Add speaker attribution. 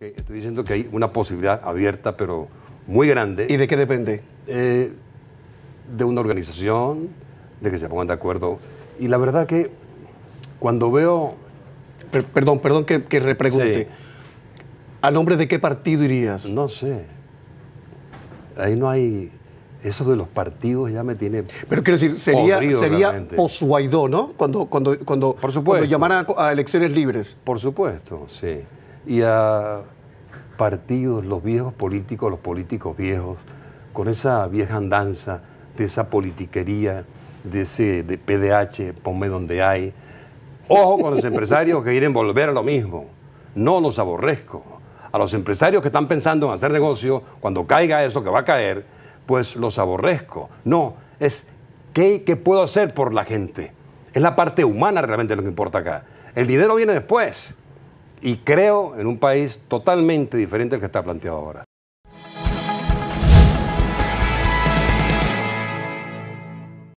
Speaker 1: Eh, estoy diciendo que hay una posibilidad abierta, pero muy grande. ¿Y de qué depende? Eh, de una organización, de que se pongan de acuerdo. Y la verdad que cuando veo... perdón, perdón que, repregunte.
Speaker 2: ¿A nombre de qué partido irías? No sé. Ahí no hay...
Speaker 1: Eso de los partidos ya me tiene. Pero quiero decir, sería, sería
Speaker 3: ¿no? Cuando, cuando, cuando, Por supuesto. Llamar
Speaker 1: a elecciones libres. Por supuesto, sí y a partidos, los viejos políticos, los políticos viejos, con esa vieja andanza de esa politiquería, de ese de PDH, ponme donde hay. Ojo con los empresarios que quieren volver a lo mismo. No los aborrezco. A los empresarios que están pensando en hacer negocio, cuando caiga eso que va a caer, pues los aborrezco. No, es qué, qué puedo hacer por la gente. Es la parte humana realmente lo que importa acá. El dinero viene después y creo en un país totalmente diferente al que está planteado ahora.